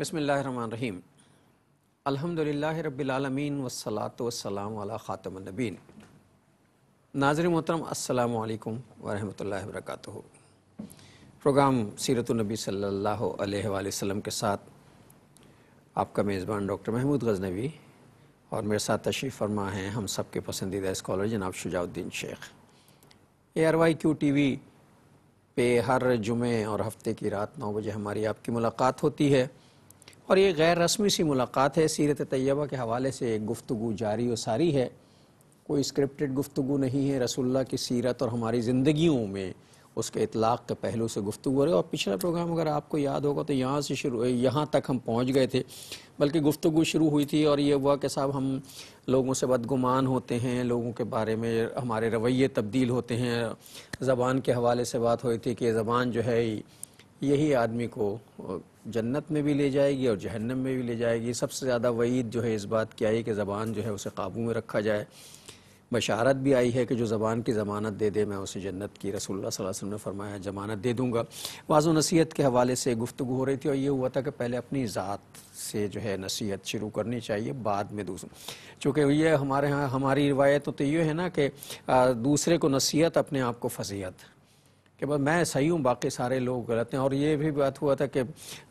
बसमीम अलहमदिल्ला रबालमीन वसलात वसलाम वाला नबीन नाजर मोहतरम अल्लाम वरहमल वर्क प्रोग्राम सीरत नबी के साथ आपका मेज़बान डॉक्टर महमूद गज़नबी और मेरे साथ तशीफ़ फरमा हैं हम सब के पसंदीदा इस्कॉलर जनाब Shujauddin Shaikh A R Y Q T V पे हर जुमे और हफ्ते की रात नौ बजे हमारी आपकी मुलाकात होती है और ये गैर रस्मी सी मुलाकात है सीरत तैयबा के हवाले से एक गुफ्तु जारी व सारी है कोई स्क्रिप्टेड गुफ्तु नहीं है रसुल्ला की सीरत और हमारी ज़िंदगियों में उसके इतलाक़ के पहलू से गुफ्तु हो रही और पिछला प्रोग्राम अगर आपको याद होगा तो यहाँ से शुरू यहाँ तक हम पहुँच गए थे बल्कि गुफ्तु शुरू हुई थी और ये हुआ कि साहब हम लोगों से बदगुमान होते हैं लोगों के बारे में हमारे रवैये तब्दील होते हैं ज़बान के हवाले से बात हुई थी कि ज़बान जो है यही आदमी को जन्नत में भी ले जाएगी और जहन्नम में भी ले जाएगी सबसे ज़्यादा वईद जो है इस बात की आई कि ज़बान जो है उसे काबू में रखा जाए बशारत भी आई है कि जो ज़बान की ज़मानत दे दे मैं उसे जन्नत की रसोल्ला वसम ने फरमाया ज़मानत दे दूँगा वाज़ो नसीहत के हवाले से गुफ्तु हो रही थी और ये हुआ था कि पहले अपनी ज़ात से जो है नसीहत शुरू करनी चाहिए बाद में दूसरों चूँकि ये हमारे यहाँ हमारी रिवायत तो, ये है ना कि दूसरे को नसीहत अपने आप को फसीहत कि बस मैं सही हूँ बाकी सारे लोग गलत हैं और ये भी बात हुआ था कि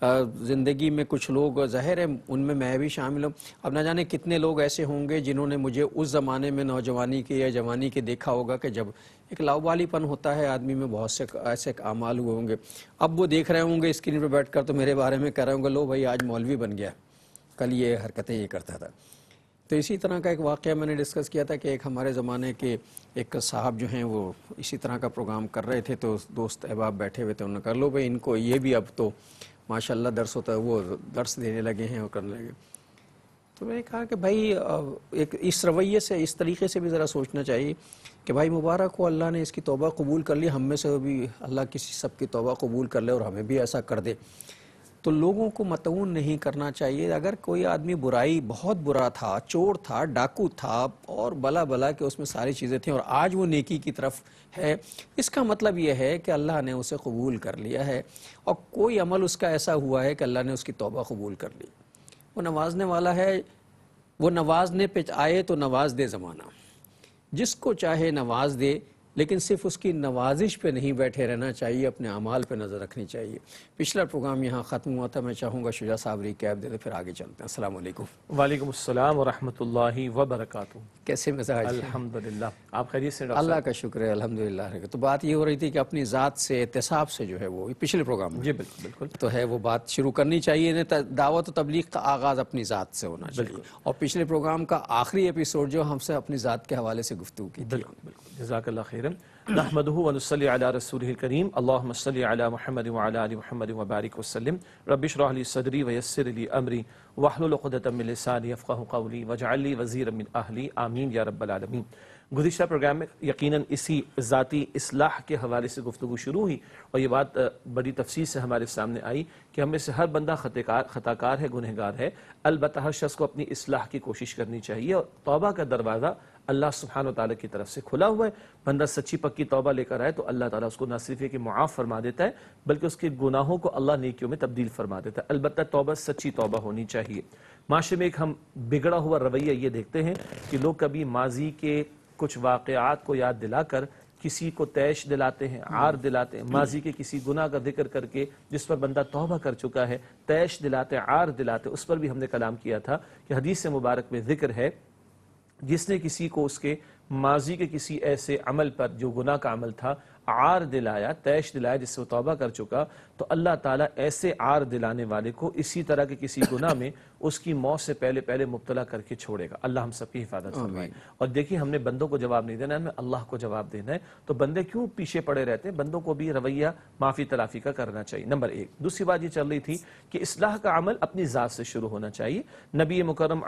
ज़िंदगी में कुछ लोग जहर है उनमें मैं भी शामिल हूँ अब ना जाने कितने लोग ऐसे होंगे जिन्होंने मुझे उस ज़माने में नौजवानी के या जवानी के देखा होगा कि जब एक लावालीपन होता है आदमी में बहुत से ऐसे अमाल हुए होंगे अब वो देख रहे होंगे स्क्रीन पर बैठ कर तो मेरे बारे में कह रहे होंगे लो भाई आज मौलवी बन गया कल ये हरकतें ये करता था तो इसी तरह का एक वाक़ मैंने डिस्कस किया था कि एक हमारे ज़माने के एक साहब जो हैं वो इसी तरह का प्रोग्राम कर रहे थे तो दोस्त अहबाब बैठे हुए थे उन्होंने कर लो भाई इनको ये भी अब तो माशा दर्स होता है वो दर्स देने लगे हैं और करने लगे तो मैंने कहा कि भाई एक इस रवैये से इस तरीके से भी ज़रा सोचना चाहिए कि भाई मुबारक हो अल्लाह ने इसकी तोबा कबूल कर ली हम में से भी अल्लाह किसी सब की तोबा कबूल कर ले और हमें भी ऐसा कर दे तो लोगों को मतून नहीं करना चाहिए अगर कोई आदमी बुराई बहुत बुरा था चोर था डाकू था और बला बला के उसमें सारी चीज़ें थी और आज वो नेकी की तरफ है इसका मतलब यह है कि अल्लाह ने उसे कबूल कर लिया है और कोई अमल उसका ऐसा हुआ है कि अल्लाह ने उसकी तोबा कबूल कर ली वो नवाजने वाला है वो नवाजने पे आए तो नवाज दे ज़माना जिसको चाहे नवाज दे लेकिन सिर्फ उसकी नवाजिश पे नहीं बैठे रहना चाहिए अपने अमाल पे नज़र रखनी चाहिए पिछला प्रोग्राम यहाँ ख़त्म हुआ था मैं चाहूँगा शुजा साहब रिकैप दे दे फिर आगे चलते हैं असल वालेकुम असलम वरहमल कैसे मिजाज अलहमदिल्ला आप खरीद से अल्लाह का शुक्र है अलहमदिल्ला तो बात ये हो रही थी कि अपनी ज़ात से एहतसाब से जो है वो पिछले प्रोग्राम जी बिल्कुल बिल्कुल तो है वो बात शुरू करनी चाहिए तो दावत तबलीग का आगाज़ अपनी ज़ात से होना चाहिए और पिछले प्रोग्राम का आखिरी एपिसोड जो हमसे अपनी ज़ात के हवाले से गुफ्तु की बिल्कुल बिल्कुल जजाकल्ला खैरन नहमदल रसूल करीम अल्लाम अला महमद वाली महमद वबारक वसलम रबिशरली सदरी वयसरली अमरी वाहलतमिलसानी फ़ाक़ली वजाली वज़ी अहली आमीन या रबालमीन गुजशत प्रोग्राम में यकीन इसी ज़ाती असलाह के हवाले से गुफ्तु शुरू हुई और ये बात बड़ी तफसील से हमारे सामने आई कि हमें से हर बंदा खतेकार खताकार है गुनहगार है अलबत् हर शख्स को अपनी असलाह की कोशिश करनी चाहिए और तोबा का दरवाज़ा अल्लाह सुबहान तला की तरफ से खुला हुआ है बंदा सच्ची पक्की तौबा लेकर आए तो अल्लाह ताला उसको ना सिर्फ एक मुआफ़ फरमा देता है बल्कि उसके गुनाहों को अल्लाह नेकियों में तब्दील फरमा देता है अलबत् तोबा सच्ची तोबा होनी चाहिए माशरे में एक हम बिगड़ा हुआ रवैया ये देखते हैं कि लोग कभी माजी के कुछ वाक़ात को याद दिलाकर किसी को तैश दिलाते हैं आर दिलाते हैं माजी के किसी गुना का जिक्र करके जिस पर बंदा तोहबा कर चुका है तैश दिलाते आर दिलाते उस पर भी हमने कलाम किया था कि हदीस मुबारक में जिक्र है जिसने किसी को उसके माजी के किसी ऐसे अमल पर जो गुना का अमल था आर दिलाया तैश दिलाया जिससे वो तोबा कर चुका तो अल्लाह ताला ऐसे आर दिलाने वाले को इसी तरह के किसी गुना में उसकी मौत से पहले पहले मुबतला करके छोड़ेगा अल्लाह हम सबकी हिफाजत फरमाए और देखिए हमने बंदों को जवाब नहीं देना है अल्लाह को जवाब देना है तो बंदे क्यों पीछे पड़े रहते हैं बंदों को भी रवैया माफ़ी तलाफी का करना चाहिए नंबर एक दूसरी बात ये चल रही थी कि इसलाह का अमल अपनी ज़ात से शुरू होना चाहिए नबी मुकरम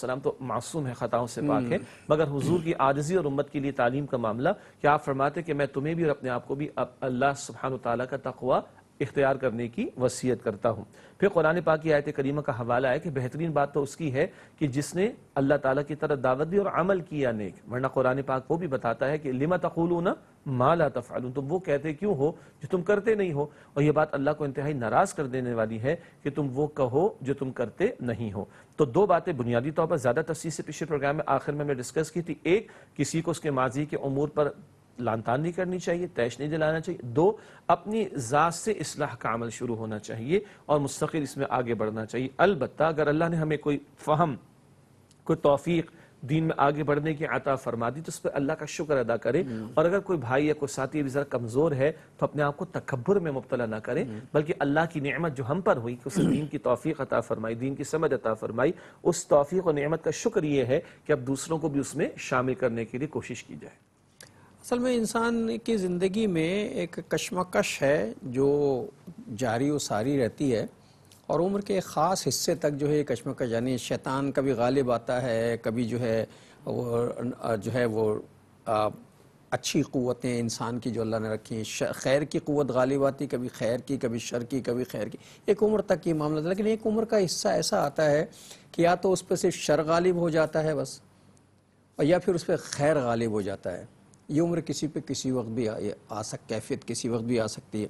सलाम तो मासूम है ख़ताओं से पाक है हम्म। मगर हजूर की आजजी और उम्मत के लिए तालीम का मामला कि आप फरमाते कि मैं तुम्हें भी और अपने आप को भी अल्लाह सुबहान तला का तकवा इख्तियार करने की वसीयत करता हूँ फिर कुरान पाक की आयत करीमा का हवाला है कि बेहतरीन बात तो उसकी है कि जिसने अल्लाह ताला की तरफ दावत दी और अमल किया नेक वरना कुरान पाक को भी बताता है कि लिमा तकुलू ना माला तफ़ालू तुम वो कहते क्यों हो जो तुम करते नहीं हो और यह बात अल्लाह को इंतहाई नाराज़ कर देने वाली है कि तुम वो कहो जो तुम करते नहीं हो तो दो बातें बुनियादी तौर पर ज़्यादा तफसी से पिछले प्रोग्राम में आखिर में मैं डिस्कस की थी एक किसी को उसके माजी के अमूर पर लानतान नहीं करनी चाहिए तैश नहीं दिलाना चाहिए दो अपनी ज़ात से असलाह का अमल शुरू होना चाहिए और मुस्तकिल इसमें आगे बढ़ना चाहिए अलबत् अगर अल्लाह ने हमें कोई फ़हम कोई तोफ़ी दीन में आगे बढ़ने की आता फरमा दी तो उस पर अल्लाह का शुक्र अदा करें हम्म। और अगर कोई भाई या कोई साथी ज़रा कमज़ोर है तो अपने आप को तकबर में मुबतला ना करें हम्म। बल्कि अल्लाह की नेमत जो हम पर हुई कि उसे दीन की तोफीक अता फरमाई दीन की समझ अता फरमाई उस तोफ़ी और नेमत का शुक्र यह है कि अब दूसरों को भी उसमें शामिल करने के लिए कोशिश की जाए असल में इंसान की ज़िंदगी में एक कश्मकश है जो जारी व सारी रहती है और उम्र के ख़ास हिस्से तक जो है ये कश्मकश यानी शैतान कभी गालिब आता है कभी जो है वो जो है वो आ, अच्छी क़वतें इंसान की जो अल्लाह ने रखी हैं खैर की क़वत गालिब आती कभी खैर की कभी शर की कभी खैर की एक उम्र तक ये मामला था लेकिन एक उम्र का हिस्सा ऐसा आता है कि या तो उस पर सिर्फ शर गालिब हो जाता है बस या फिर उस पर खैर गालिब हो जाता है ये उम्र किसी पे किसी वक्त भी आ, आ सक कैफियत किसी वक्त भी आ सकती है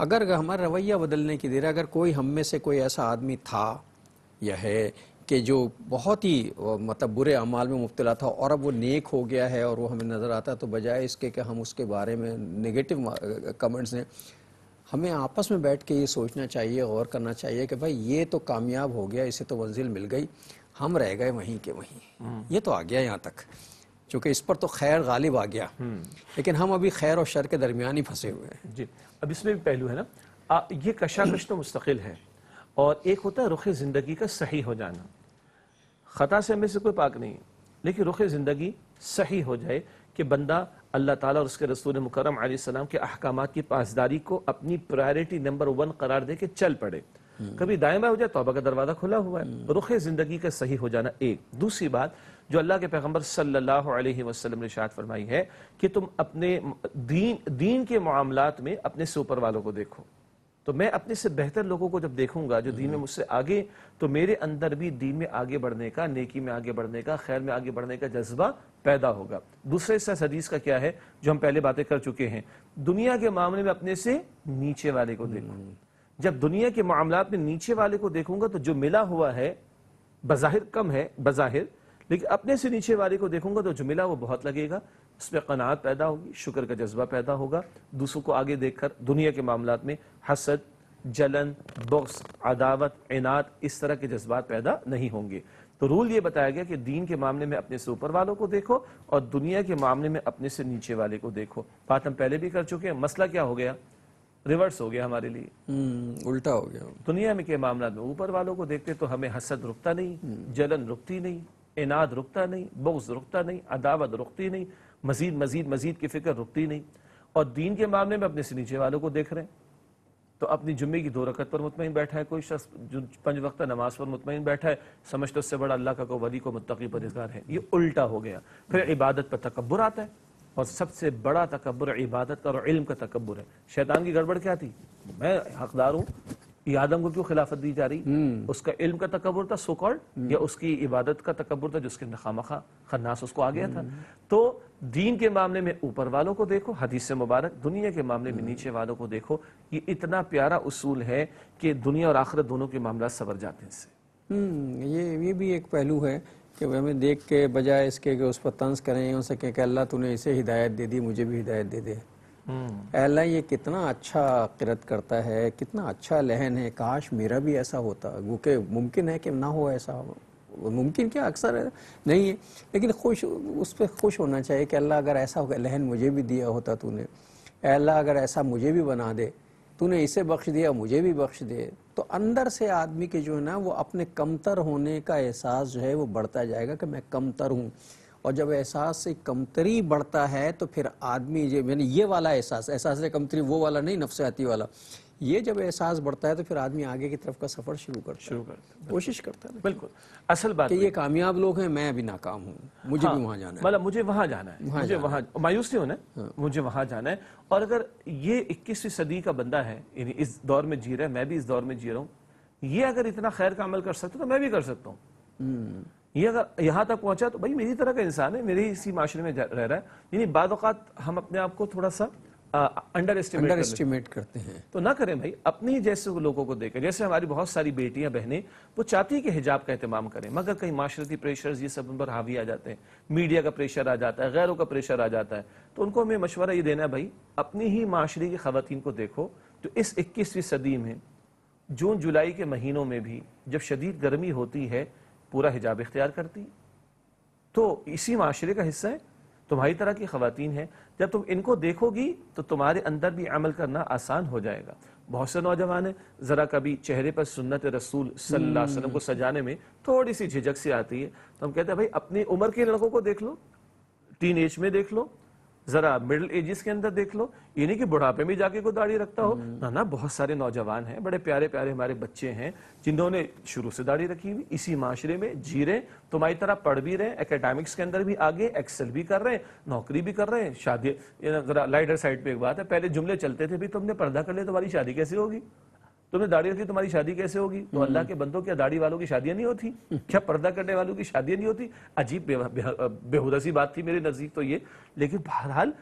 अगर हमारा रवैया बदलने की देर अगर कोई हम में से कोई ऐसा आदमी था या है कि जो बहुत ही मतलब बुरे अमाल में मुबतला था और अब वो नेक हो गया है और वो हमें नज़र आता है तो बजाय इसके कि हम उसके बारे में नेगेटिव कमेंट्स हैं हमें आपस में बैठ के ये सोचना चाहिए गौर करना चाहिए कि भाई ये तो कामयाब हो गया इसे तो मंजिल मिल गई हम रह गए वहीं के वहीं हम्म। ये तो आ गया यहाँ तक चूँकि इस पर तो खैर गालिब आ गया हम्म। लेकिन हम अभी खैर और शर के दरमियान ही फंसे हुए हैं जी अब इसमें भी पहलू है ना आ, ये कशाकश तो मुस्तकिल है और एक होता है रुख ज़िंदगी का सही हो जाना ख़ता से हमें से कोई पाक नहीं है लेकिन रुख ज़िंदगी सही हो जाए कि बंदा अल्लाह ताला और उसके रसूल मुकरम सलाम के अहकाम की पासदारी को अपनी प्रायोरिटी नंबर वन करार दे के चल पड़े हम्म। कभी दाएं बाएं हो जाए तोबा का दरवाज़ा खुला हुआ है हम्म। रुख ज़िंदगी का सही हो जाना एक दूसरी बात जो अल्लाह के पैगम्बर सल्लाम अलैहि ने शायद फरमाई है कि तुम अपने दीन दीन के मामला में अपने से ऊपर वालों को देखो तो मैं अपने से बेहतर लोगों को जब देखूंगा जो दीन में हम्म। मुझसे आगे तो मेरे अंदर भी दीन में आगे बढ़ने का नेकी में आगे बढ़ने का खैर में आगे बढ़ने का जज्बा पैदा होगा दूसरे हिस्सा हदीस का क्या है जो हम पहले बातें कर चुके हैं दुनिया के मामले में अपने से नीचे वाले को देखो हम्म। जब दुनिया के मामला में नीचे वाले को देखूंगा तो जो मिला हुआ है बज़ाहिर कम है बज़ाहिर लेकिन अपने से नीचे वाले को देखूंगा तो जुमिला वो बहुत लगेगा उसमें कनात पैदा होगी शुक्र का जज्बा पैदा होगा दूसरों को आगे देखकर दुनिया के मामला में हसद जलन बक्स अदावत इनात इस तरह के जज्बात पैदा नहीं होंगे तो रूल ये बताया गया कि दीन के मामले में अपने से ऊपर वालों को देखो और दुनिया के मामले में अपने से नीचे वाले को देखो बात हम पहले भी कर चुके हैं मसला क्या हो गया रिवर्स हो गया हमारे लिए हम्म, उल्टा हो गया दुनिया में के मामला में ऊपर वालों को देखते तो हमें हसद रुकता नहीं हम्म। जलन रुकती नहीं इनाद रुकता नहीं बोझ रुकता नहीं अदावत रुकती नहीं मजीद मजीद मजीद की फिक्र रुकती नहीं और दीन के मामले में अपने से नीचे वालों को देख रहे हैं तो अपनी जुम्मे की दो रकत पर मुतमिन बैठा है कोई शख्स जो पंज वक्त नमाज पर मुतमिन बैठा है समझते तो उससे बड़ा अल्लाह का को वली को मुतकी परहेजगार है ये उल्टा हो गया फिर इबादत पर तकबर आता है और सबसे बड़ा तकबर इबादत का और इल्म का तकबर है शैतान की गड़बड़ क्या थी मैं हकदार हूँ आदम को क्यों खिलाफत दी जा रही हम्म। उसका इल्म का तकबर था सुकौर हम्म। या उसकी इबादत का तकबर था जिसके अंदर खन्नास उसको आ गया था हम्म। तो दीन के मामले में ऊपर वालों को देखो हदीस से मुबारक दुनिया के मामले में नीचे वालों को देखो ये इतना प्यारा उसूल है कि दुनिया और आखिरत दोनों के मामला सवर जाते हैं इससे ये ये भी एक पहलू है कि हमें देख के बजाय इसके उस पर तंज करें उसे कह अल्लाह तूने इसे हिदायत दे दी मुझे भी हिदायत दे दे अल्लाह ये कितना अच्छा किरत करता है कितना अच्छा लहन है काश मेरा भी ऐसा होता वो के मुमकिन है कि ना हो ऐसा मुमकिन क्या अक्सर नहीं है लेकिन खुश उस पर खुश होना चाहिए कि अल्लाह अगर ऐसा लहन मुझे भी दिया होता तूने अल्लाह अगर ऐसा मुझे भी बना दे तूने इसे बख्श दिया मुझे भी बख्श दे तो अंदर से आदमी के जो है ना वो अपने कमतर होने का एहसास जो है वो बढ़ता जाएगा कि मैं कमतर हूँ और जब एहसास से कमतरी बढ़ता है तो फिर आदमी मैंने यानी ये वाला एहसास एहसास से कमतरी वो वाला नहीं नफसियाती वाला ये जब एहसास बढ़ता है तो फिर आदमी आगे की तरफ का सफर शुरू करता शुरू करता कोशिश करता है बिल्कुल असल बात कि तो ये कामयाब लोग हैं मैं अभी नाकाम हूँ मुझे हाँ, भी वहाँ जाना है मतलब मुझे वहाँ जाना है वहाँ मुझे वहाँ मायूस नहीं होना है हाँ। मुझे वहाँ जाना है और अगर ये 21वीं सदी का बंदा है इस दौर में जी रहा है मैं भी इस दौर में जी रहा हूँ ये अगर इतना खैर का अमल कर सकता तो मैं भी कर सकता हूँ हम्म। ये अगर यहाँ तक पहुँचा तो भाई मेरी तरह का इंसान है मेरे इसी माशरे में रह रहा है यानी बाद हम अपने आप को थोड़ा सा अंडर एस्टिमेट अंडर एस्टिमेट करते हैं तो ना करें भाई अपने ही जैसे लोगों को देखें जैसे हमारी बहुत सारी बेटियां बहनें वो चाहती है कि हिजाब का अहतमाम करें मगर कहीं माशरती प्रेशर ये सब उन पर हावी आ जाते हैं मीडिया का प्रेशर आ जाता है गैरों का प्रेशर आ जाता है तो उनको हमें मशवरा ये देना है भाई अपनी ही माशरे की खातन को देखो जो इस इक्कीसवीं सदी में जून जुलाई के महीनों में भी जब शदीद गर्मी होती है पूरा हिजाब इख्तियार करती तो इसी माशरे का हिस्सा है तुम्हारी तरह की खातन हैं जब तुम इनको देखोगी तो तुम्हारे अंदर भी अमल करना आसान हो जाएगा बहुत से नौजवान हैं ज़रा कभी चेहरे पर सुन्नत रसूल सल्लल्लाहु अलैहि वसल्लम को सजाने में थोड़ी सी झिझक सी आती है तो हम कहते हैं भाई अपनी उम्र के लड़कों को देख लो टीन एज में देख लो જરા મિડલ એજીસ કે અંદર દેખ લો એટલે કે બુઢાપે મે જાકે કો દાઢી રખતા હો નાના બહુત سارے નોજવાન હે બડે પ્યારے પ્યારے હમારે બચ્ચે હે જિન્હોને શુરુ સે દાઢી રાખી હુઈ ઇસી માસરે મે જીરે તમારી તરહ پڑھ ભી રહે એકેડેમિક્સ કે અંદર ભી આગે એક્સેલ ભી કર રહે નોકરી ભી કર રહે શાદી યે અગર લાઈટર સાઈડ પે એક બાત હે પહેલે જુમલે ચલતે થે ભી તુમને પડદા કર લે તો તમારી શાદી કૈસે હોગી तुमने दाढ़ी रखी तुम्हारी शादी कैसे होगी तो हम्म। अल्लाह के बंदों क्या दाढ़ी वालों की शादियां नहीं होती क्या पर्दा करने वालों की शादियां नहीं होती अजीब बेहूदा सी बात थी मेरे नजदीक तो ये लेकिन बहरहाल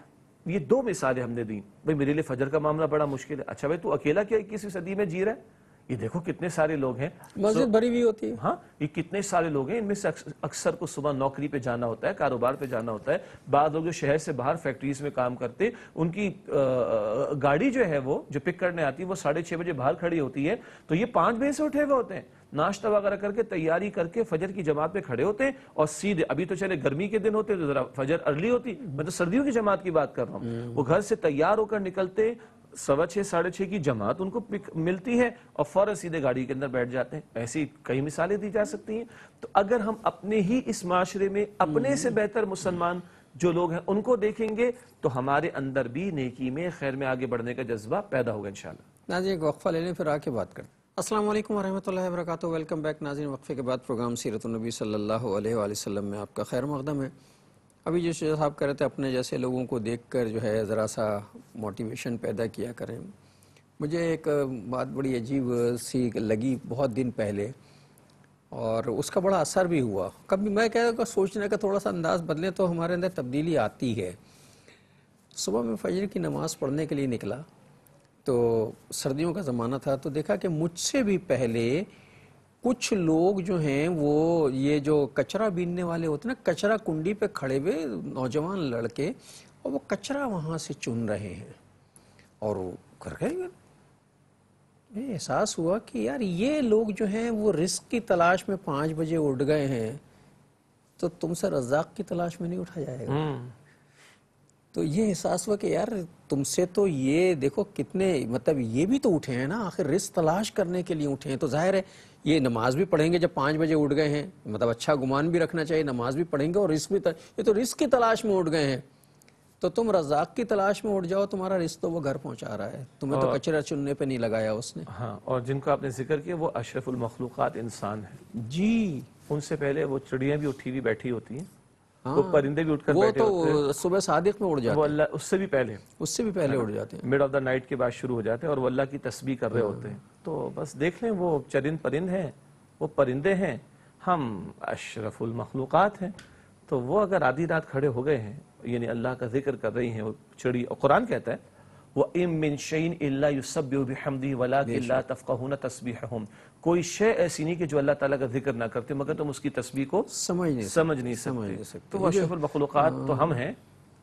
ये दो मिसालें हमने दी भाई मेरे लिए फजर का मामला बड़ा मुश्किल है अच्छा भाई तू अकेला क्या इक्कीसवीं सदी में जी रहा है ये देखो कितने सारे लोग हैं मस्जिद so, भरी हुई होती है हाँ ये कितने सारे लोग हैं इनमें से अक्सर को सुबह नौकरी पे जाना होता है कारोबार पे जाना होता है बाद लोग जो शहर से बाहर फैक्ट्रीज में काम करते उनकी आ, गाड़ी जो है वो जो पिक करने आती है वो साढ़े छह बजे बाहर खड़ी होती है तो ये पांच बजे से उठे हुए होते हैं नाश्ता वगैरह करके तैयारी करके फजर की जमात पे खड़े होते हैं और सीधे अभी तो चले गर्मी के दिन होते हैं तो जरा फजर अर्ली होती मैं मतलब तो सर्दियों की जमात की बात कर रहा हूँ हम्म। वो घर से तैयार होकर निकलते सवा छः साढ़े छः की जमात उनको मिलती है और फ़ौर सीधे गाड़ी के अंदर बैठ जाते हैं ऐसी कई मिसालें दी जा सकती हैं तो अगर हम अपने ही इस माशरे में अपने से हम्म। बेहतर मुसलमान जो लोग हैं उनको देखेंगे तो हमारे अंदर भी नेकी में खैर में आगे बढ़ने का जज्बा पैदा होगा इन नाजी एक वक्फ़ा ले लें फिर आके बात करें असलम वरहमल वर्क वेलकम बैक नाजिन वक्फे के बाद प्रोग्राम सीरतनबी सल्ला वसम में आपका खैर मकदम है अभी जो शेजा साहब कह रहे थे अपने जैसे लोगों को देखकर जो है ज़रा सा मोटिवेशन पैदा किया करें मुझे एक बात बड़ी अजीब सी लगी बहुत दिन पहले और उसका बड़ा असर भी हुआ कभी मैं कह रहा सोचने का थोड़ा सा अंदाज़ बदलें तो हमारे अंदर तब्दीली आती है सुबह में फजर की नमाज़ पढ़ने के लिए निकला तो सर्दियों का ज़माना था तो देखा कि मुझसे भी पहले कुछ लोग जो हैं वो ये जो कचरा बीनने वाले होते ना कचरा कुंडी पे खड़े हुए नौजवान लड़के और वो कचरा वहां से चुन रहे हैं और कर गए एहसास हुआ कि यार ये लोग जो हैं वो रिस्क की तलाश में पांच बजे उठ गए हैं तो तुमसे रजाक की तलाश में नहीं उठा जाएगा हम्म। तो ये एहसास हुआ कि यार तुमसे तो ये देखो कितने मतलब ये भी तो उठे हैं ना आखिर रिस्क तलाश करने के लिए उठे हैं तो जाहिर है ये नमाज भी पढ़ेंगे जब पाँच बजे उठ गए हैं मतलब अच्छा गुमान भी रखना चाहिए नमाज भी पढ़ेंगे और रिस्क भी तर, ये तो रिस्क की तलाश में उठ गए हैं तो तुम रजाक की तलाश में उठ जाओ तुम्हारा रिस्क तो वो घर पहुंचा रहा है तुम्हें तो कचरा चुनने पे नहीं लगाया उसने हाँ और जिनका आपने जिक्र किया वो अशरफुल मखलूक़ात इंसान है जी उनसे पहले वो चिड़िया भी उठी हुई बैठी होती हैं हाँ, तो परिंदे भी उठकर वो तो सुबह सादिक में उड़ जाते हैं उससे भी पहले उससे भी पहले उड़ जाते हैं मिड ऑफ द नाइट के बाद शुरू हो जाते हैं और वल्ला की तस्वीर कर रहे होते हैं हाँ। तो बस देख लें वो चरिंद परिंद हैं वो परिंदे हैं हम अशरफुल मखलूक़ात हैं तो वो अगर आधी रात खड़े हो गए हैं यानी अल्लाह का जिक्र कर रही हैं वो चिड़ी और कुरान कहता है तस्बी हम कोई शे ऐसी नहीं कि जो अल्लाह ताला का जिक्र ना करते मगर तुम उसकी तस्वीर को समझ नहीं समझ नहीं समझ सकते तो अशरफुल मखलूक़ात तो हाँ। हम हैं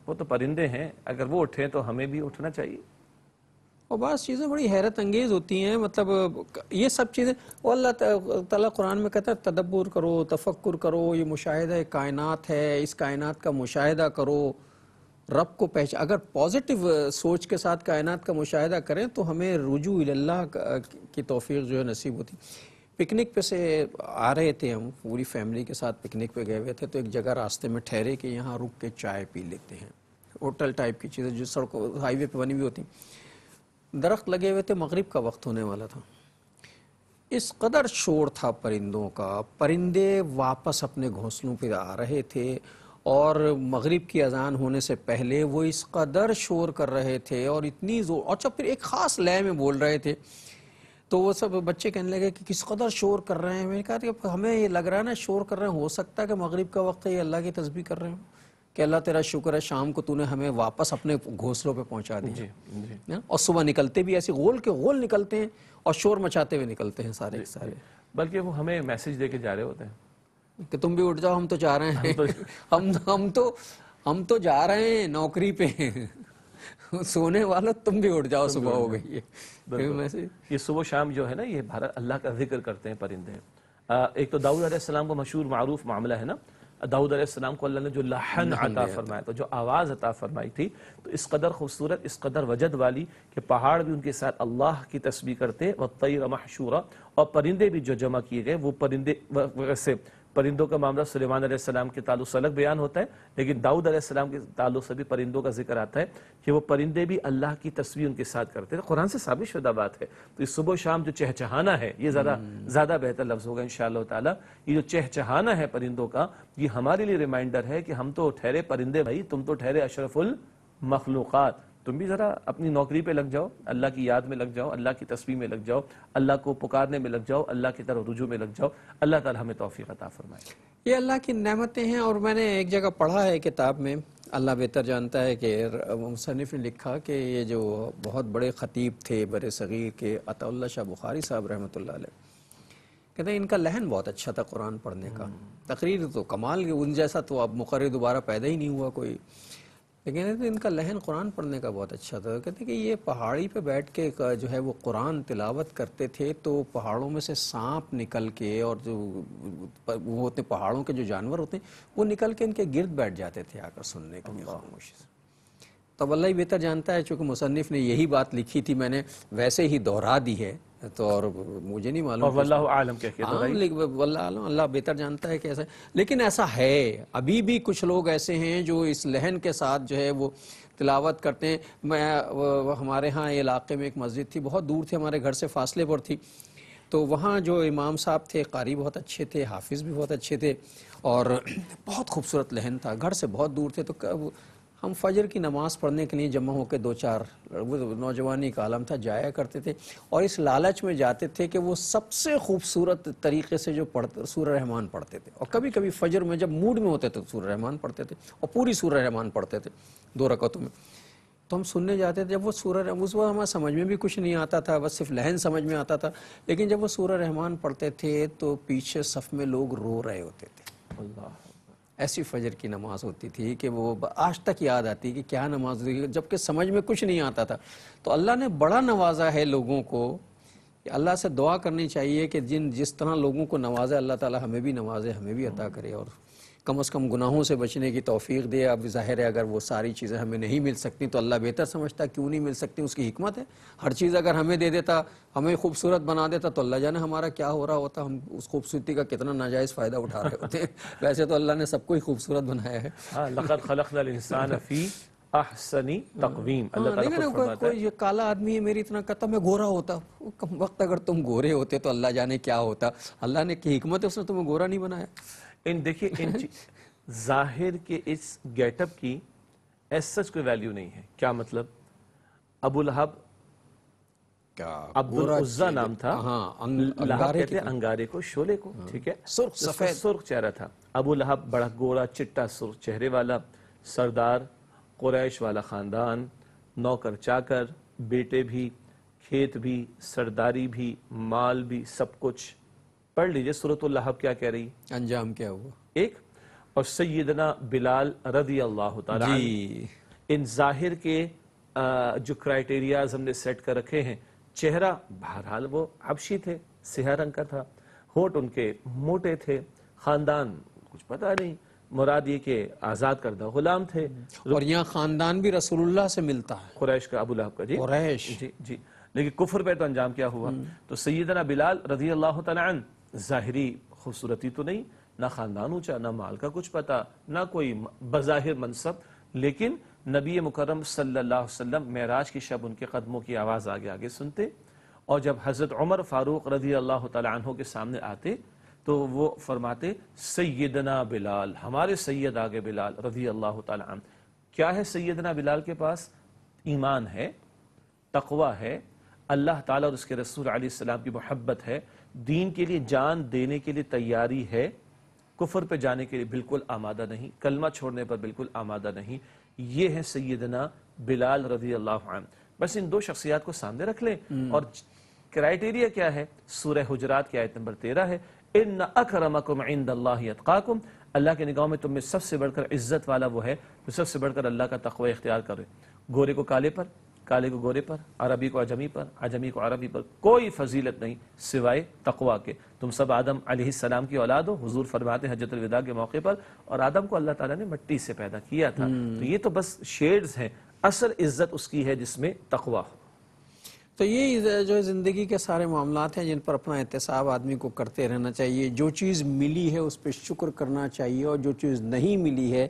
वो तो परिंदे हैं अगर वो उठे तो हमें भी उठना चाहिए और बस चीज़ें बड़ी हैरत अंगेज़ होती हैं मतलब ये सब चीज़ें वो अल्लाह ताला कुरान में कहता है तदब्बर करो तफक्र करो ये मुशाह कायनात है इस कायनात का मुशाह करो रब को पहचान अगर पॉजिटिव सोच के साथ कायनात का मुशाह करें तो हमें रुजू अल्लाह की तोफ़ी जो है नसीब होती पिकनिक पे से आ रहे थे हम पूरी फैमिली के साथ पिकनिक पे गए हुए थे तो एक जगह रास्ते में ठहरे के यहाँ रुक के चाय पी लेते हैं होटल टाइप की चीज़ें जो सड़कों हाईवे पर बनी हुई होती दरख्त लगे हुए थे मगरिब का वक्त होने वाला था इस कदर शोर था परिंदों का परिंदे वापस अपने घोंसलों पर आ रहे थे और मगरिब की अजान होने से पहले वो इस कदर शोर कर रहे थे और इतनी जोर और जब फिर एक ख़ास लय में बोल रहे थे तो वो सब बच्चे कहने लगे कि किस कदर शोर कर रहे हैं मैंने कहा कि हमें ये लग रहा है ना शोर कर रहे हैं हो सकता है कि मगरिब का वक्त है ये अल्लाह की तस्वीर कर रहे हो कि अल्लाह तेरा शुक्र है शाम को तूने हमें वापस अपने घोंसलों पे पहुंचा दिया और सुबह निकलते भी ऐसे गोल के गोल निकलते हैं और शोर मचाते हुए निकलते हैं सारे सारे बल्कि वो हमें मैसेज दे के जा रहे होते हैं कि तुम भी उठ जाओ हम तो जा रहे हैं हम तो, तो- हम, तो हम तो जा रहे हैं नौकरी पे सोने वाला तुम भी उठ जाओ सुबह हो गई है ये सुबह शाम जो है ना ये भारत अल्लाह का जिक्र करते हैं परिंदे एक तो दाऊद अलैहिस्सलाम का मशहूर मारूफ मामला है ना दाऊद अलैहिस्सलाम को अल्लाह ने जो लहन अता फरमाया था जो आवाज़ अता फरमाई थी तो इस कदर खूबसूरत इस कदर वजद वाली कि पहाड़ भी उनके साथ अल्लाह की तस्वीर करते व तई और परिंदे भी जो जमा किए गए वो परिंदे वैसे परिंदों का मामला सुलेमान आसमाम के ताल्लुक से अलग बयान होता है लेकिन दाऊद आसमाम के ताल्लुक से भी परिंदों का जिक्र आता है कि वो परिंदे भी अल्लाह की तस्वीर उनके साथ करते थे तो कुरान से साबित शुदा बात है तो इस सुबह शाम जो चहचहाना है ये ज़्यादा हम्म। ज़्यादा बेहतर लफ्ज़ होगा इन ताला ये जो चहचहाना है परिंदों का ये हमारे लिए रिमाइंडर है कि हम तो ठहरे परिंदे भाई तुम तो ठहरे अशरफुल मखलूक़ात तुम भी ज़रा अपनी नौकरी पे लग जाओ अल्लाह की याद में लग जाओ अल्लाह की तस्वीर में लग जाओ अल्लाह को पुकारने में लग जाओ अल्लाह की तरफ रुझू में लग जाओ अल्लाह तला हमें तोफ़ी अता फरमाए ये अल्लाह की नमतें हैं और मैंने एक जगह पढ़ा है किताब में अल्लाह बेहतर जानता है कि मुसनफ़ ने लिखा कि ये जो बहुत बड़े ख़तीब थे बरे सग़ीर के अतल्ला शाह बुखारी साहब रहमत कहते हैं इनका लहन बहुत अच्छा था कुरान पढ़ने का हम्म। तकरीर तो कमाल उन जैसा तो अब मुकर दोबारा पैदा ही नहीं हुआ कोई तो लेकिन इनका लहन कुरान पढ़ने का बहुत अच्छा था कहते हैं कि ये पहाड़ी पे बैठ के जो है वो कुरान तिलावत करते थे तो पहाड़ों में से सांप निकल के और जो वो होते पहाड़ों के जो जानवर होते हैं वो निकल के इनके गिरद बैठ जाते थे आकर सुनने के लिए खामोशी से तो वल्ला ही बेहतर जानता है चूंकि मुसनफ़ ने यही बात लिखी थी मैंने वैसे ही दोहरा दी है तो और मुझे नहीं मालूम आलम तो हाँ, आलम अल्लाह बेहतर जानता है कैसे लेकिन ऐसा है अभी भी कुछ लोग ऐसे हैं जो इस लहन के साथ जो है वो तिलावत करते हैं मैं हमारे यहाँ इलाके में एक मस्जिद थी बहुत दूर थी हमारे घर से फासले पर थी तो वहाँ जो इमाम साहब थे कारी बहुत अच्छे थे हाफिज़ भी बहुत अच्छे थे और बहुत खूबसूरत लहन था घर से बहुत दूर थे तो हम फजर की नमाज़ पढ़ने के लिए जमा होकर दो चार वो नौजवानी का आलम था जाया करते थे और इस लालच में जाते थे कि वो सबसे खूबसूरत तरीके से जो पढ़ते सूर रहमान पढ़ते थे और कभी कभी फजर में जब मूड में होते थे तो सूर रहमान पढ़ते थे और पूरी सूर रहमान पढ़ते थे दो रकतों में तो हम सुनने जाते थे जब वो सूर उस वक्त हमारे समझ में भी कुछ नहीं आता था बस सिर्फ लहन समझ में आता था लेकिन जब वो सूर रहमान पढ़ते थे तो पीछे सफ़ में लोग रो रहे होते थे अल्लाह ऐसी फजर की नमाज होती थी कि वो आज तक याद आती कि क्या नमाज होती जबकि समझ में कुछ नहीं आता था तो अल्लाह ने बड़ा नवाजा है लोगों को कि अल्लाह से दुआ करनी चाहिए कि जिन जिस तरह लोगों को नवाजे अल्लाह ताला हमें भी नवाजे हमें भी अता करे और कम अज़ कम गुनाहों से बचने की तोफ़ी दे अब ज़ाहिर है अगर वो सारी चीज़ें हमें नहीं मिल सकती तो अल्लाह बेहतर समझता क्यों नहीं मिल सकती उसकी हमत है हर चीज़ अगर हमें दे देता हमें खूबसूरत बना देता तो अल्लाह जाने हमारा क्या हो रहा होता हम उस खूबसूरती का कितना नाजायज़ फ़ायदा उठा रहे होते हैं वैसे तो अल्लाह ने सबको ही खूबसूरत बनाया है हाँ, हाँ, ये काला आदमी है मेरी इतना गोरा होता वक्त अगर तुम गोरे होते तो अल्लाह जाने क्या होता अल्लाह ने की हमत है उसने तुम्हें गोरा नहीं बनाया इन देखिए इन जाहिर के इस गेटअप की एस सच कोई वैल्यू नहीं है क्या मतलब अबुल हब अब्दुल उज्जा नाम था हाँ, अंग, अंगारे कहते अंगारे को शोले को हाँ। ठीक है सुर्ख सफेद सुर्ख चेहरा था अबुल हब बड़ा गोरा चिट्टा सुर्ख चेहरे वाला सरदार कुरैश वाला खानदान नौकर चाकर बेटे भी खेत भी सरदारी भी माल भी सब कुछ पढ़ लीजिए सूरतुल्लाहब क्या कह रही अंजाम क्या हुआ एक और सैदना बिलाल रदी अल्लाह इन जाहिर के जो क्राइटेरियाज हमने सेट कर रखे हैं चेहरा बहरहाल वो अबशी थे सिहा रंग का था होट उनके मोटे थे खानदान कुछ पता नहीं मुराद ये के आज़ाद करदा गुलाम थे हम्म। और यहाँ खानदान भी रसूलुल्लाह से मिलता है कुरैश का अबू लहब का जी कुरैश जी जी लेकिन कुफर पे तो अंजाम क्या हुआ हम्म। तो सैदना बिलाल रजी अल्लाह तन ज़ाहरी खूबसूरती तो नहीं ना ख़ानदान ऊँचा ना माल का कुछ पता ना कोई बज़ाहिर मनसब लेकिन नबी मुकरम सल्लल्लाहु अलैहि वसल्लम महराज की शब उनके कदमों की आवाज़ आगे आगे सुनते और जब हज़रत उमर फ़ारूक रदी अल्लाह तहों के सामने आते तो वो फरमाते सैदना बिलाल हमारे सैयद आगे बिलाल रदी अल्लाह तन क्या है सैदना बिलाल के पास ईमान है तकवा है अल्लाह ताला और उसके रसूल सलाम की मोहब्बत है दीन के लिए जान देने के लिए तैयारी है कुफर पे जाने के लिए बिल्कुल आमादा नहीं कलमा छोड़ने पर बिल्कुल आमादा नहीं ये है सैदना बिलाल रजी अल्लाह बस इन दो शख्सियात को सामने रख लें हम्म। और क्राइटेरिया क्या है सूरह हुजरात की आयत नंबर तेरह है इन अकरमकुम इंदल्लाकुम अल्लाह के निगाह में तुम्हें सबसे बढ़कर इज्जत वाला वो है जो सबसे बढ़कर अल्लाह का तखवा इख्तियार करे गोरे को काले पर काले को गोरे पर अरबी को अजमी पर अजमी को अरबी पर कोई फजीलत नहीं सिवाय तकवा के तुम सब आदम सलाम की औलाद हो हुजूर फरमाते हजरतलविदा के मौके पर और आदम को अल्लाह ताला ने मट्टी से पैदा किया था हम्म। तो ये तो बस शेड्स हैं असल इज्जत उसकी है जिसमें तकवा हो तो ये जो ज़िंदगी के सारे मामला हैं जिन पर अपना एहतसाब आदमी को करते रहना चाहिए जो चीज़ मिली है उस पर शुक्र करना चाहिए और जो चीज़ नहीं मिली है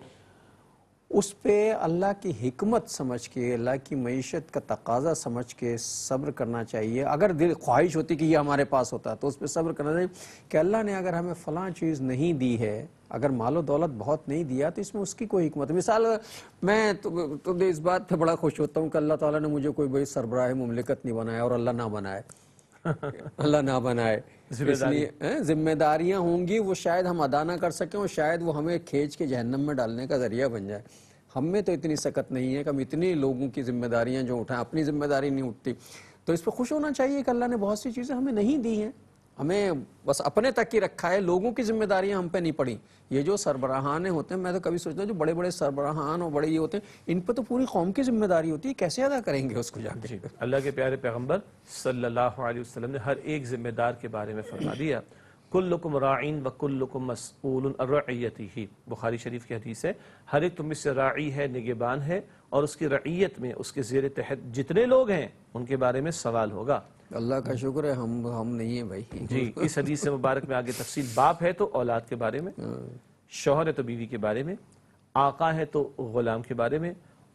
उस पर अल्लाह की हमत समझ के अल्लाह की मीशत का तकाजा समझ के सब्र करना चाहिए अगर दिल ख्वाहिश होती कि यह हमारे पास होता तो उस पर सब्र करना चाहिए कि अल्लाह ने अगर हमें फ़लाँ चीज़ नहीं दी है अगर मालो दौलत बहुत नहीं दिया तो इसमें उसकी कोई हमत मिसाल मैं तो, तो इस बात पर बड़ा खुश होता हूँ कि अल्लाह ताला ने मुझे कोई बड़ी सरबराह ममलिकत नहीं बनाया और अल्लाह ना बनाए अल्लाह ना बनाए इसलिए जिम्मेदारियां होंगी वो शायद हम अदा ना कर सकें और शायद वो हमें खींच के जहन्नम में डालने का जरिया बन जाए हम में तो इतनी सकत नहीं है कि हम इतने लोगों की जिम्मेदारियां जो उठाएं अपनी जिम्मेदारी नहीं उठती तो इस पर खुश होना चाहिए कि अल्लाह ने बहुत सी चीज़ें हमें नहीं दी हैं हमें बस अपने तक ही रखा है लोगों की जिम्मेदारियां हम पे नहीं पड़ी ये जो सरबराहान होते हैं मैं तो कभी सोचता हूँ जो बड़े बड़े सरबराहान और बड़े ये होते हैं इन पर तो पूरी कौम की जिम्मेदारी होती है कैसे अदा करेंगे उसको जाके अल्लाह के प्यारे पैगम्बर सल्ला वसलम ने हर एक जिम्मेदार के बारे में फरमा दिया कुल्लुकुम राइन व कुल्लुकुम मसूलती ही बुखारी शरीफ की हदीस है हर एक तुम इससे राई है निगेबान है और उसकी रईयत में उसके जेर तहत जितने लोग हैं उनके बारे में सवाल होगा अल्लाह का शुक्र है हम हम नहीं है भाई जी इस हदीस से मुबारक में आगे तफसील बाप है तो औलाद के बारे में हाँ। शोहर है तो बीवी के बारे में आका है तो गुलाम के बारे में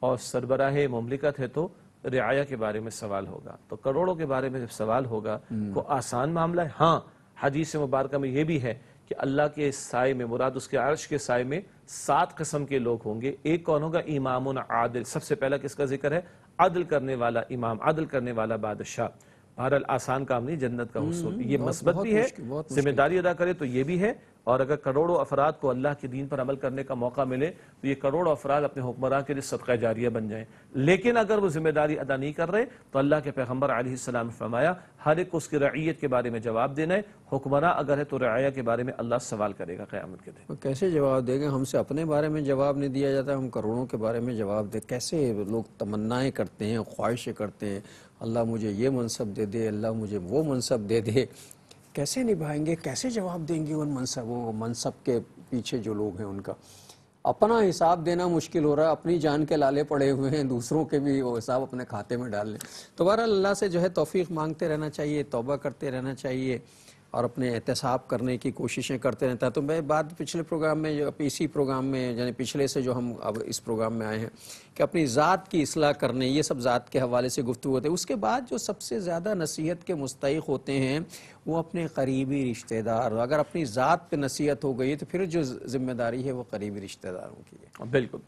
और सरबराह ममलिकत है तो रियाया के बारे में सवाल होगा तो करोड़ों के बारे में जब सवाल होगा हम्म। तो आसान मामला है हाँ हदीस मुबारक में यह भी है कि अल्लाह के साय में मुराद उसके अर्श के साय में सात कस्म के लोग होंगे एक कौन होगा इमाम आदिल सबसे पहला किसका जिक्र है अदल करने वाला इमाम अदल करने वाला बादशाह बहरहाल आसान काम नहीं जन्नत का उसूल हम्म, ये मस्बत भी है जिम्मेदारी अदा करे तो ये भी है और अगर करोड़ों अफराद को अल्लाह के दीन पर अमल करने का मौका मिले तो ये करोड़ों अफराद अपने हुक्मरान के लिए सदका जारिया बन जाए लेकिन अगर वो जिम्मेदारी अदा नहीं कर रहे तो अल्लाह के पैगम्बर आलम फरमाया हर एक को उसकी रैयत के बारे में जवाब देना है हुक्मरान अगर है तो रया के बारे में अल्लाह सवाल करेगा क़्यामत के दिन कैसे जवाब देंगे हमसे अपने बारे में जवाब नहीं दिया जाता हम करोड़ों के बारे में जवाब दे कैसे लोग तमन्नाएं करते हैं ख्वाहिशें करते हैं अल्लाह मुझे ये मनसब दे दे अल्लाह मुझे वो मनसब दे दे कैसे निभाएंगे कैसे जवाब देंगे उन मनसब वो मनसब के पीछे जो लोग हैं उनका अपना हिसाब देना मुश्किल हो रहा है अपनी जान के लाले पड़े हुए हैं दूसरों के भी वो हिसाब अपने खाते में डाल लें तो अल्लाह से जो है तोफ़ी मांगते रहना चाहिए तोबा करते रहना चाहिए और अपने एहतसाब करने की कोशिशें करते रहता है तो मैं बात पिछले प्रोग्राम में इसी प्रोग्राम में यानी पिछले से जो हम अब इस प्रोग्राम में आए हैं कि अपनी ज़ात की असलाह करने ये सब ज़ात के हवाले से गुफ्तु होते हैं उसके बाद जो सबसे ज़्यादा नसीहत के मुस्तक होते हैं वो अपने करीबी रिश्तेदार अगर अपनी ज़ात पर नसीहत हो गई तो फिर जो जिम्मेदारी है वो करीबी रिश्तेदारों की है बिल्कुल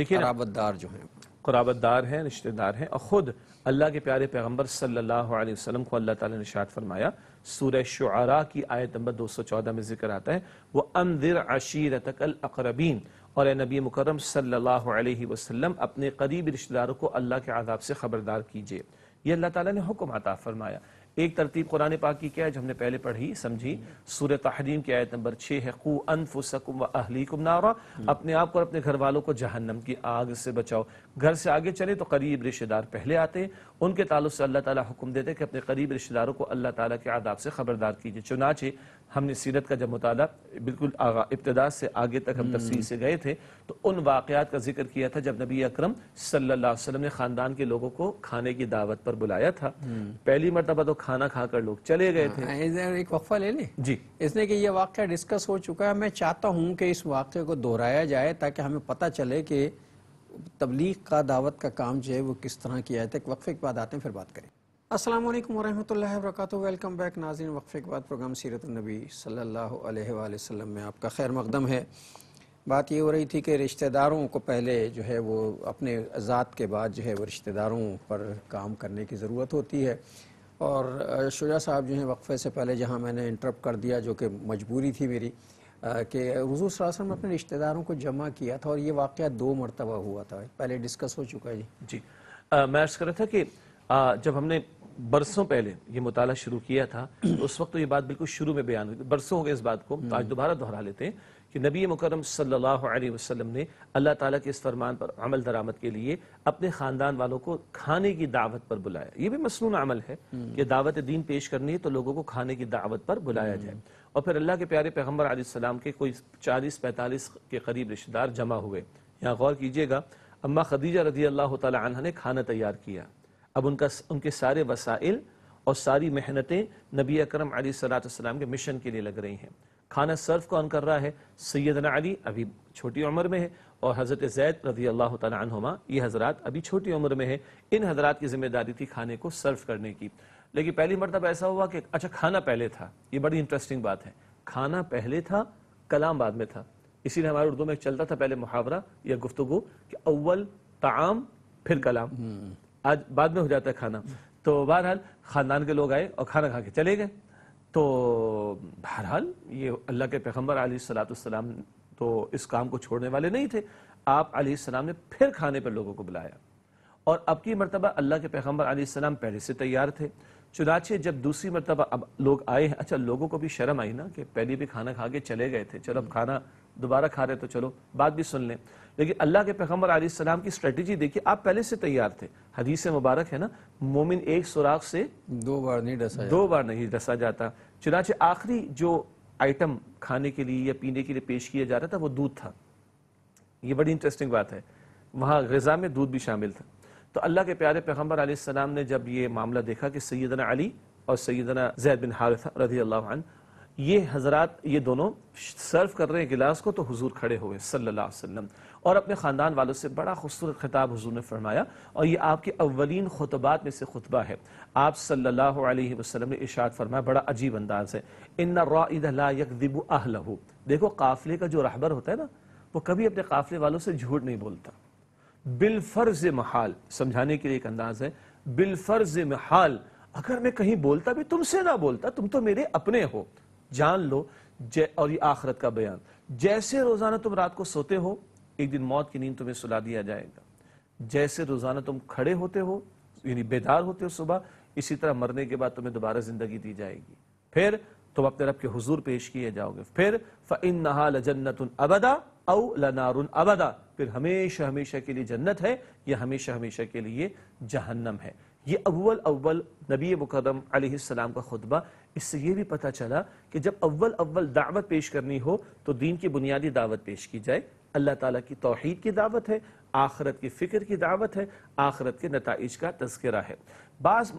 देखिए राबतदार जो हैं खुराबतदार हैं रिश्तेदार हैं और ख़ुद अल्लाह के प्यारे पैगम्बर सल्ला वसलम को अल्लाह तशात फरमाया सूर्य शुरा की आयत नंबर 214 में जिक्र आता है वह अनदिर अशीरत अकरबीन और नबी मुकरम सल्लल्लाहु अलैहि वसल्लम अपने करीब रिश्तेदारों को अल्लाह के आदाब से खबरदार कीजिए यह अल्लाह ताला ने हुक्म आता फरमाया एक तरतीब कुरान पाक की क्या है जो हमने पहले पढ़ी समझी सूर्य तहरीम की आयत नंबर छः है कु अनफुसकुम व अहलीकुम नारा अपने आप को और अपने घर वालों को जहन्नम की आग से बचाओ घर से आगे चले तो करीब रिश्तेदार पहले आते उनके तालु से अल्लाह ताला हुक्म देते कि अपने करीब रिश्तेदारों को अल्लाह ताला के आदाब से खबरदार कीजिए चुनाचे हमने सीरत का जब मुताला बिल्कुल इब्तदा से आगे तक हम तफसील से गए थे तो उन वाकयात का जिक्र किया था जब नबी अक्रम सल्ला ने ख़ानदान के लोगों को खाने की दावत पर बुलाया था पहली मरतबा तो खाना खाकर लोग चले गए थे हाँ, एक वक्फ़ा ले लें जी इसलिए ये यह वाक़ डिस्कस हो चुका है मैं चाहता हूँ कि इस वाक्य को दोहराया जाए ताकि हमें पता चले कि तबलीग का दावत का काम जो है वो किस तरह किया है तक वक्फे के बाद आते हैं फिर बात करें असल वालेकुम वरहमतुल्लाहि वेलकम बैक नाजिन वक्फे के बाद प्रोग्राम सीरत नबी सल्ला वसम में आपका खैर मकदम है बात ये हो रही थी कि रिश्तेदारों को पहले जो है वो अपने आज़ाद के बाद जो है वो रिश्तेदारों पर काम करने की ज़रूरत होती है और शुजा साहब जो हैं वक्फ़े से पहले जहाँ मैंने इंटरप्ट कर दिया जो कि मजबूरी थी मेरी कि हजूर सरासम अपने रिश्तेदारों को जमा किया था और ये वाक़ दो मरतबा हुआ था पहले डिस्कस हो चुका है जी जी आ, मैं अर्ज़ कर रहा था कि आ, जब हमने बरसों पहले ये मुताला शुरू किया था तो उस वक्त तो ये बात बिल्कुल शुरू में बयान हुई बरसों हो गए इस बात को हम्म। तो आज दोबारा दोहरा लेते हैं कि नबी मुकरम सल्लल्लाहु अलैहि वसल्लम ने अल्लाह ताला के इस फरमान पर अमल दरामद के लिए अपने ख़ानदान वालों को खाने की दावत पर बुलाया ये भी मसनून अमल है हम्म। कि दावत दीन पेश करनी है तो लोगों को खाने की दावत पर बुलाया हम्म। जाए और फिर अल्लाह के प्यारे पैगम्बर आलम के कोई चालीस पैंतालीस के करीब रिश्तेदार जमा हुए यहाँ गौर कीजिएगा अम्मा खदीजा रजी अल्लाह तह ने खाना तैयार किया अब उनका उनके सारे वसाइल और सारी मेहनतें नबी अक्रम सलाम के मिशन के लिए लग रही हैं खाना सर्व कौन कर रहा है सैदना अली अभी छोटी उम्र में है और हज़रत जैद रजी अल्लाह तुमा ये हजरात अभी छोटी उम्र में है इन हजरा की जिम्मेदारी थी खाने को सर्व करने की लेकिन पहली मरतब ऐसा हुआ कि अच्छा खाना पहले था ये बड़ी इंटरेस्टिंग बात है खाना पहले था कलाम बाद में था इसीलिए हमारे उर्दू में चलता था पहले मुहावरा या गुफ्तगु कि अव्वल ताम फिर कलाम हम्म। आज बाद में हो जाता है खाना तो बहरहाल ख़ानदान के लोग आए और खाना खा के चले गए तो बहरहाल ये अल्लाह के पैगम्बर सलाम तो इस काम को छोड़ने वाले नहीं थे आप सलाम ने फिर खाने पर लोगों को बुलाया और अब की मरतबा अल्लाह के पैगम्बर सलाम पहले से तैयार थे चुनाचे जब दूसरी मरतबा अब लोग आए हैं अच्छा लोगों को भी शर्म आई ना कि पहले भी खाना खा के चले गए थे चलो अब खाना दोबारा खा रहे तो चलो बात भी सुन लें लेकिन अल्लाह के पैगम्बर आसमाम की स्ट्रेटजी देखिए आप पहले से तैयार थे हदीस मुबारक है ना मोमिन एक सुराख से दो बार नहीं डसा दो बार नहीं डसा जाता चुनाचे आखिरी जो आइटम खाने के लिए या पीने के लिए पेश किया जा रहा था वो दूध था ये बड़ी इंटरेस्टिंग बात है वहाँ गजा में दूध भी शामिल था तो अल्लाह के प्यारे पैगम्बर आसमाम ने जब ये मामला देखा कि सैदना अली और सैदना जैद बिन हार रजी अल्लाह ये हज़रा ये दोनों सर्व कर रहे हैं गिलास को तो हुजूर खड़े हुए सल्लल्लाहु अलैहि वसल्लम और अपने ख़ानदान वालों से बड़ा खूबसूरत खिताब हुजूर ने फरमाया और ये आपके अव्वलिन खुतबात में से खुतबा है आप सल्लल्लाहु अलैहि वसल्लम ने इशाद फरमाया बड़ा अजीब अंदाज है इन रादबू आहलहू देखो काफ़िले का जो रहबर होता है ना वो कभी अपने काफ़िले वालों से झूठ नहीं बोलता बिलफर्ज महाल समझाने के लिए एक अंदाज है बिलफर्ज महाल अगर मैं कहीं बोलता भी तुमसे ना बोलता तुम तो मेरे अपने हो जान लो और ये आखरत का बयान जैसे रोजाना तुम रात को सोते हो एक दिन मौत की नींद तुम्हें सुला दिया जाएगा जैसे रोजाना तुम खड़े होते हो यानी बेदार होते हो सुबह इसी तरह मरने के बाद तुम्हें दोबारा जिंदगी दी जाएगी फिर तुम अपने रब के हुजूर पेश किए जाओगे फिर फ़िन नहा लजन्नत अबदा औ लनारुन अबदा फिर हमेशा हमेशा के लिए जन्नत है या हमेशा हमेशा के लिए जहन्नम है ये अव्वल अव्वल नबी मुकदम अलैहिस्सलाम का खुतबा इससे ये भी पता चला कि जब अव्वल अव्वल दावत पेश करनी हो तो दीन की बुनियादी दावत पेश की जाए अल्लाह ताला की तोहहीद की दावत है आखरत की फ़िक्र की दावत है आखरत के नतज का तस्करा है बाज़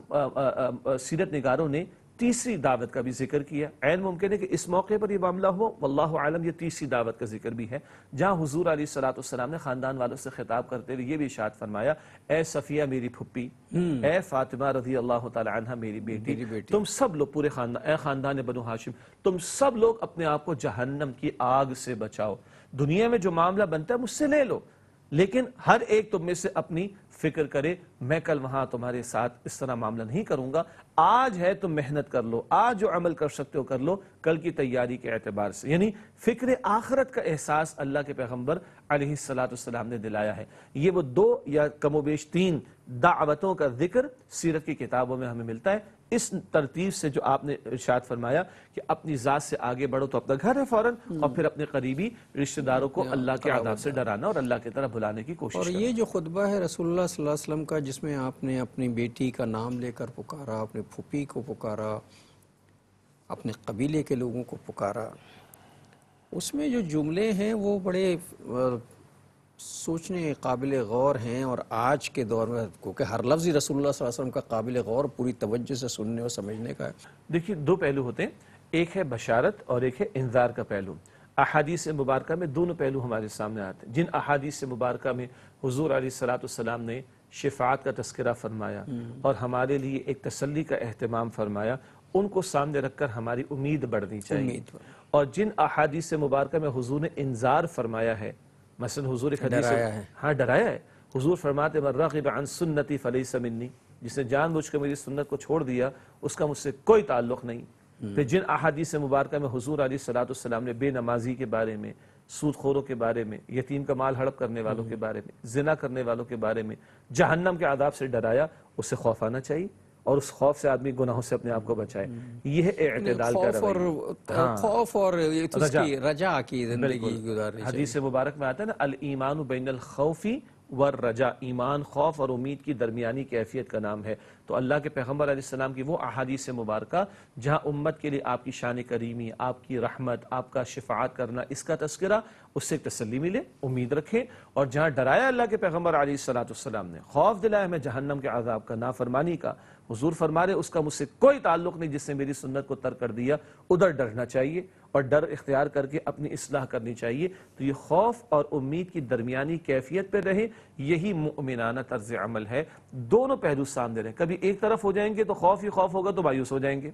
सीरत नगारों ने तीसरी दावत का भी जिक्र किया ऐन मुमकिन है कि इस मौके पर यह मामला हो वल्लाह आलम यह तीसरी दावत का जिक्र भी है जहां हजूर अली सलाम ने खानदान वालों से खिताब करते हुए यह भी इशाद फरमाया ए सफिया मेरी फुप्पी ए हम्म। फातिमा रजी अल्लाह तहा मेरी बेटी, बेटी तुम सब लोग पूरे खानदान ए खानदान बनू हाशिम तुम सब लोग अपने आप को जहन्नम की आग से बचाओ दुनिया में जो मामला बनता है मुझसे ले लो लेकिन हर एक तुम में से अपनी फिक्र करे मैं कल वहां तुम्हारे साथ इस तरह मामला नहीं करूंगा आज है तो मेहनत कर लो आज जो अमल कर सकते हो कर लो कल की तैयारी के एतबार से यानी फिक्र आखरत का एहसास अल्लाह के पैगम्बर सलाम ने दिलाया है ये वो दो या कमोबेश तीन दावतों का जिक्र सीरत की किताबों में हमें मिलता है इस तरतीब से जो आपने इर्शाद फरमाया कि अपनी ज़ात से आगे बढ़ो तो अपना घर है फौरन हम्म। और फिर अपने करीबी रिश्तेदारों को अल्लाह के आदाब से डराना और अल्लाह की तरफ बुलाने की कोशिश और ये जो खुतबा है रसोल्ला वसम का जिसमें आपने अपनी बेटी का नाम लेकर पुकारा अपने फूफी को पुकारा अपने कबीले के लोगों को पुकारा उसमें जो जुमले हैं वो बड़े सोचने काबिल गौर हैं और आज के दौर में क्योंकि हर लफ्ज़ रसूलुल्लाह सल्लल्लाहु अलैहि वसल्लम का काबिल गौर पूरी तवज्जो से सुनने और समझने का है देखिए दो पहलू होते हैं एक है बशारत और एक है इंजार का पहलू अहादीस मुबारक में दोनों पहलू हमारे सामने आते हैं जिन अहादीस मुबारक में हजूर सलाम ने शिफात का तस्करा फरमाया हम्म। और हमारे लिए एक तसली का अहतमाम फरमाया उनको सामने रखकर हमारी उम्मीद बढ़नी चाहिए और जिन अहादीस मुबारक में हजूर ने इंजार फरमाया है मसल हजूर डराया है हाँ डराया है हजूर फरमाते सुन्नति फ़ली समन्नी जिसने बुझ कर मेरी सुन्नत को छोड़ दिया उसका मुझसे कोई ताल्लुक नहीं हम्म। फिर जिन अहादीस मुबारक में हजूर अली सलाम ने बेनमाजी के बारे में सूदखोरों के बारे में यतीम का माल हड़प करने वालों हम्म। के बारे में जिना करने वालों के बारे में जहन्नम के आदाब से डराया उससे खौफ आना चाहिए और उस खौफ से आदमी गुनाहों से अपने आप को बचाए हम्म। यह एतदाल का हाँ। खौफ और तो रजा, रजा की जिंदगी गुजारनी हदीस मुबारक में आता है ना अल ईमान बैन अल खौफी वर रजा ईमान खौफ और उम्मीद की दरमियानी कैफियत का नाम है तो अल्लाह के पैगम्बर आसमाम की वो अहादीस मुबारक जहाँ उम्मत के लिए आपकी शान करीमी आपकी रहमत आपका शिफात करना इसका तस्करा उससे तसली मिले उम्मीद रखें और जहाँ डराया अल्लाह के पैगम्बर आसलाम ने खौफ दिलाया हमें जहन्नम के आज़ाब का नाफरमानी का हजूर फरमा रहे उसका मुझसे कोई ताल्लुक नहीं जिसने मेरी सुन्नत को तर्क कर दिया उधर डरना चाहिए और डर इख्तियार करके अपनी असलाह करनी चाहिए तो ये खौफ और उम्मीद की दरमियानी कैफियत पर रहें यही मुमिनाना तर्ज अमल है दोनों पहलू सामने रहें कभी एक तरफ हो जाएंगे तो खौफ ही खौफ होगा तो मायूस हो जाएंगे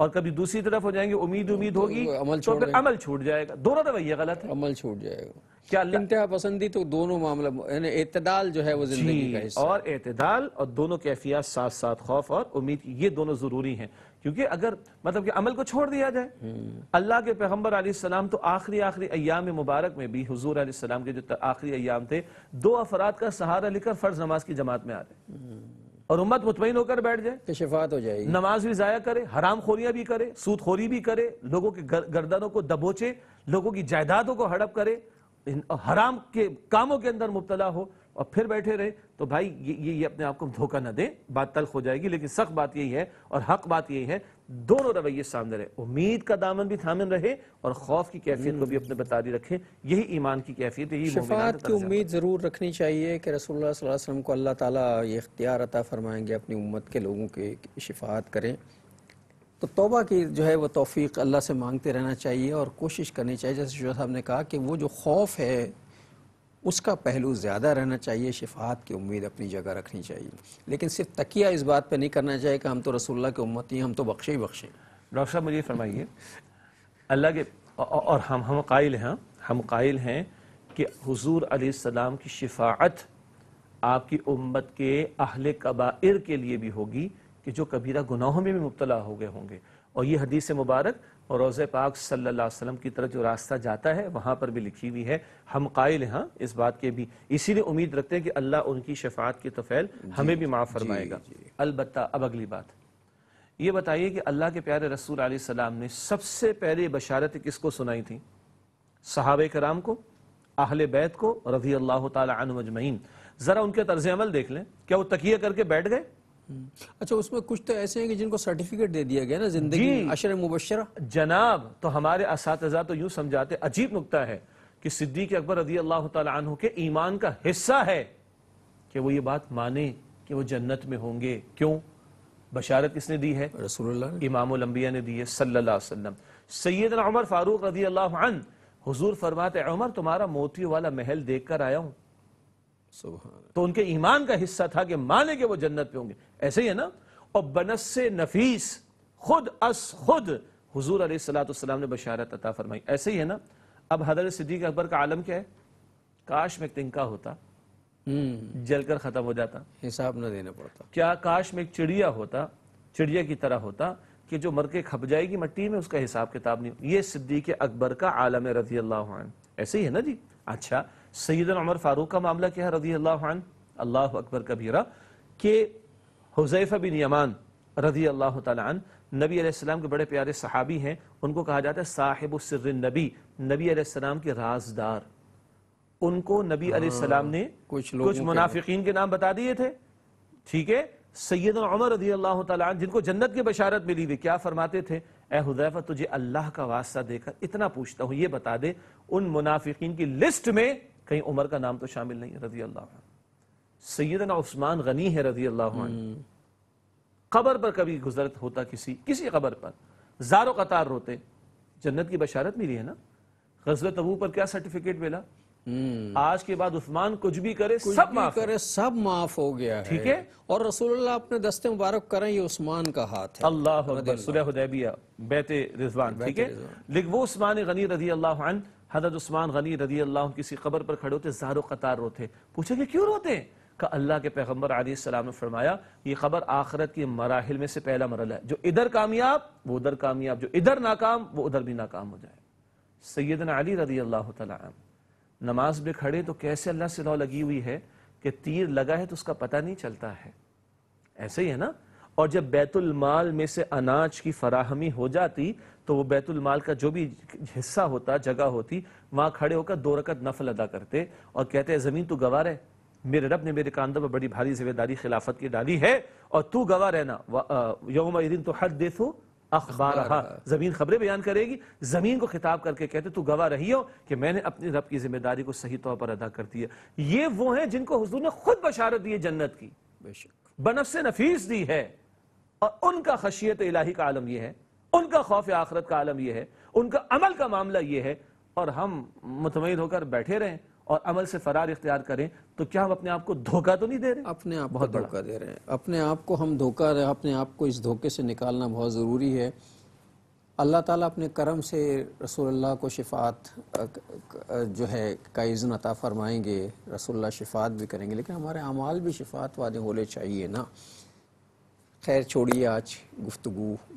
और कभी दूसरी तरफ हो जाएंगे उम्मीद तो उम्मीद तो होगी अमल तो फिर अमल छूट जाएगा दोनों रवैया गलत है अमल छूट जाएगा क्या इंतहा पसंदी तो दोनों मामला एतदाल जो है वो जिंदगी का हिस्सा और एतदाल और दोनों कैफियत साथ साथ खौफ और उम्मीद ये दोनों जरूरी हैं क्योंकि अगर मतलब कि अमल को छोड़ दिया जाए हम्म। अल्लाह के पैगम्बर आसमाम तो आखिरी आखिरी अयाम मुबारक में भी हजूर आसमाम के जो आखिरी अयाम थे दो अफराद का सहारा लेकर फ़र्ज़ नमाज की जमात में आ रहे हम्म। और उम्मत मुतमिन होकर बैठ जाए कि शिफात हो जाए नमाज भी ज़ाया करे हराम खोरियां भी करे सूद खोरी भी करे लोगों के गर्दनों को दबोचे लोगों की जायदादों को हड़प करे हराम के कामों के अंदर मुबतला हो और फिर बैठे रहे तो भाई ये ये, अपने आप को धोखा ना दें बात तल्ख हो जाएगी लेकिन सख्त बात यही है और हक बात यही है दोनों रवैये सामने रहे उम्मीद का दामन भी थामन रहे और खौफ की कैफियत को भी अपने बता दी रखें यही ईमान की कैफियत यही शफात की उम्मीद ज़रूर रखनी चाहिए कि रसोल्ला वसम को अल्लाह ताला ये इख्तियार अता फरमाएंगे अपनी उम्मत के लोगों के शफात करें तो तोबा की जो है वह तोफ़ी अल्लाह से मांगते रहना चाहिए और कोशिश करनी चाहिए जैसे शुरू साहब ने कहा कि वो जो खौफ है उसका पहलू ज़्यादा रहना चाहिए शिफात की उम्मीद अपनी जगह रखनी चाहिए लेकिन सिर्फ तकिया इस बात पर नहीं करना चाहिए कि हम तो रसुल्ला के उम्मत हैं हम तो बख्शे ही बख्शे डॉक्टर साहब मुझे फरमाइए अल्लाह के और हम हम कायल हैं हम कायल हैं कि हजूर अलैहिस्सलाम की शिफात आपकी उम्मत के अहल कबाइर के लिए भी होगी कि जो कबीरा गुनाहों में भी मुबतला हो गए होंगे और ये हदीस मुबारक और रोज़ पाक सल्लल्लाहु अलैहि वसल्लम की तरफ जो रास्ता जाता है वहाँ पर भी लिखी हुई है हम कायल हैं हाँ, इस बात के भी इसीलिए उम्मीद रखते हैं कि अल्लाह उनकी शफात की तफैल हमें भी माफ़ फरमाएगा अलबत् अब अगली बात ये बताइए कि अल्लाह के प्यारे रसूल आसमाम ने सबसे पहले बशारत किसको सुनाई थी सहाब कराम को आहल बैत को रजी अल्लाह तजमैन ज़रा उनके तर्ज अमल देख लें क्या वो तकिया करके बैठ गए हम्म। अच्छा उसमें कुछ तो ऐसे हैं कि जिनको सर्टिफिकेट दे दिया गया ना जिंदगी अशर मुबशर जनाब तो हमारे इस तो यूं समझाते अजीब नुकता है कि सिद्दीक अकबर रजी अल्लाह तु के ईमान का हिस्सा है कि वो ये बात माने कि वो जन्नत में होंगे क्यों बशारत किसने दी है रसूलुल्लाह इमाम लंबिया ने दी है सल्लल्लाहु अलैहि वसल्लम सैयद उमर फारूक रजी अल्लाह हजूर फरमाते उमर तुम्हारा मोतियों वाला महल देख आया हूं तो उनके ईमान का हिस्सा था कि माने के वो जन्नत पे होंगे ऐसे ही है ना और बनस नफीस खुद अस खुद हजूर सलाम ने बशारत अता फरमाई ऐसे ही है ना अब हजरत सिद्दीक अकबर का आलम क्या है काश में एक तिनका होता हम्म। जलकर खत्म हो जाता हिसाब न देना पड़ता क्या काश में एक चिड़िया होता चिड़िया की तरह होता कि जो मर के खप जाएगी मट्टी में उसका हिसाब किताब नहीं ये सिद्दीक अकबर का आलम रजी अल्लाह ऐसे ही है ना जी अच्छा सैदन उमर फारूक का मामला क्या है रजी अल्लाह अल्लाह अकबर कबीरा के हुजैफ़ा बिन यमान रजी अल्लाह तन नबी आसमाम के बड़े प्यारे सहाबी हैं उनको कहा जाता है साहिब सिर नबी नबी आसमाम के राजदार उनको नबी आसमाम हाँ, ने कुछ कुछ मुनाफिकीन के नाम बता दिए थे ठीक है सैद उमर रजी अल्लाह तन जिनको जन्नत की बशारत मिली हुई क्या फरमाते थे ए हुजैफा तुझे अल्लाह का वास्ता देकर इतना पूछता हूँ ये बता दे उन मुनाफिकीन की लिस्ट में कहीं उमर का नाम तो शामिल नहीं रजी अल्लाह सैदना उस्मान गनी है रजी अल्लाह खबर पर कभी गुजरत होता किसी किसी खबर पर जारो कतार रोते जन्नत की बशारत मिली है ना गजल तबू पर क्या सर्टिफिकेट मिला हम्म। आज के बाद उस्मान कुछ भी करे कुछ सब माफ करे सब माफ हो गया ठीक है और रसूलुल्लाह अपने दस्ते मुबारक करें ये उस्मान का हाथ है अल्लाह सुबह बैत रिजवान ठीक है लेकिन वो उस्मान गनी रजी अल्लाह हजरत उस्मान गनी रजी अल्लाह किसी कबर पर खड़े होते ज़ारो कतार रोते पूछे कि क्यों रोते हैं का अल्लाह के पैगम्बर आलीसम ने फरमाया ये खबर आखरत के मराहल में से पहला मरल है जो इधर कामयाब वो उधर कामयाब जो इधर नाकाम वो उधर भी नाकाम हो जाए सैदन अली रजी अल्लाह तमाज नमाज में खड़े तो कैसे अल्लाह से लौ लगी हुई है कि तीर लगा है तो उसका पता नहीं चलता है ऐसे ही है ना और जब बैतुलमाल में से अनाज की फराहमी हो जाती तो वो बैतुल माल का जो भी हिस्सा होता जगह होती वहां खड़े होकर दो रकत नफल अदा करते और कहते हैं ज़मीन तो गवार है मेरे रब ने मेरे कानदों पर बड़ी भारी जिम्मेदारी खिलाफत की डाली है और तू गवा रहना यौम दिन तो हद देखो अखबार जमीन खबरें बयान करेगी जमीन को खिताब करके कहते तू गवा रही हो कि मैंने अपने रब की जिम्मेदारी को सही तौर पर अदा कर दिया ये वो हैं जिनको हजू ने खुद बशारत दी है जन्नत की बेशक बनफ से नफीस दी है और उनका खशियत इलाही का आलम यह है उनका खौफ आखरत का आलम यह है उनका अमल का मामला यह है और हम मुतमिन होकर बैठे रहें और अमल से फरार इख्तियार करें तो क्या हम अपने आप को धोखा तो नहीं दे रहे अपने आप बहुत धोखा दे रहे हैं अपने आप को हम धोखा अपने आप को इस धोखे से निकालना बहुत ज़रूरी है अल्लाह ताला अपने करम से रसोल्ला को शिफात जो है का इज़न अता फ़रमाएँगे रसूलुल्लाह शिफात भी करेंगे लेकिन हमारे अमाल भी शिफात वाले होने चाहिए ना खैर छोड़िए आज गुफ्तु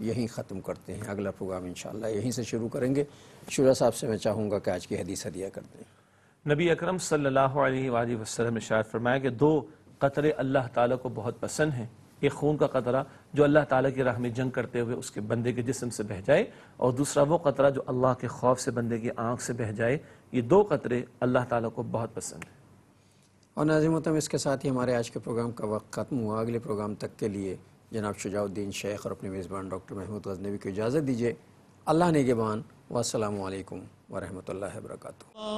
यहीं ख़त्म करते हैं अगला प्रोग्राम इन यहीं से शुरू करेंगे शुरा साहब से मैं चाहूँगा कि आज की हदीस हदिया कर दें नबी अक्रम सल्लल्लाहु शायद फरमाया कि दो कतरे अल्लाह ताली को बहुत पसंद हैं एक खून का कतरा जो अल्लाह ताली की राह में जंग करते हुए उसके बंदे के जिसम से बह जाए और दूसरा वो कतरा जो अल्लाह के खौफ से बंदे की आँख से बह जाए ये दो कतरे अल्लाह ताली को बहुत पसंद है और नाजिम इसके साथ ही हमारे आज के प्रोग्राम का वक्त ख़त्म हुआ अगले प्रोग्राम तक के लिए जनाब शुजाउद्दीन शेख और अपने मेज़बान डॉक्टर महमूद गजनवी को इजाज़त दीजिए अल्लाह ने के बान वालकम वरहमल वर्का